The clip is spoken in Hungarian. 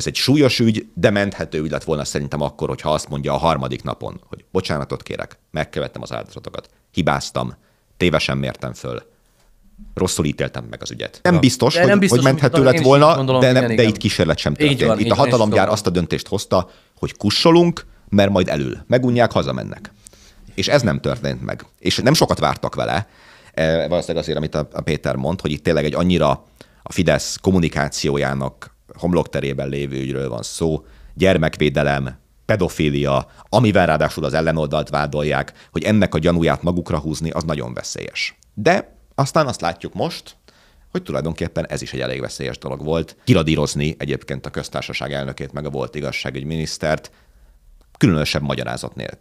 Ez egy súlyos ügy, de menthető ügy lett volna szerintem akkor, hogyha azt mondja a harmadik napon, hogy bocsánatot kérek, megkövettem az áldozatokat, hibáztam, tévesen mértem föl, rosszul ítéltem meg az ügyet. Nem, biztos, de hogy, nem biztos, hogy menthető lett volna, gondolom, de, nem, igen, de igen. itt kísérlet sem történt. Van, itt a hatalomgyár szóval- azt a döntést hozta, hogy kussolunk, mert majd elül. Megunják, hazamennek. És ez nem történt meg. És nem sokat vártak vele, e, valószínűleg azért, amit a Péter mond, hogy itt tényleg egy annyira a Fidesz kommunikációjának homlokterében lévő ügyről van szó, gyermekvédelem, pedofília, amivel ráadásul az ellenoldalt vádolják, hogy ennek a gyanúját magukra húzni, az nagyon veszélyes. De aztán azt látjuk most, hogy tulajdonképpen ez is egy elég veszélyes dolog volt. Kiradírozni egyébként a köztársaság elnökét, meg a volt igazságügyminisztert, különösebb magyarázat nélkül.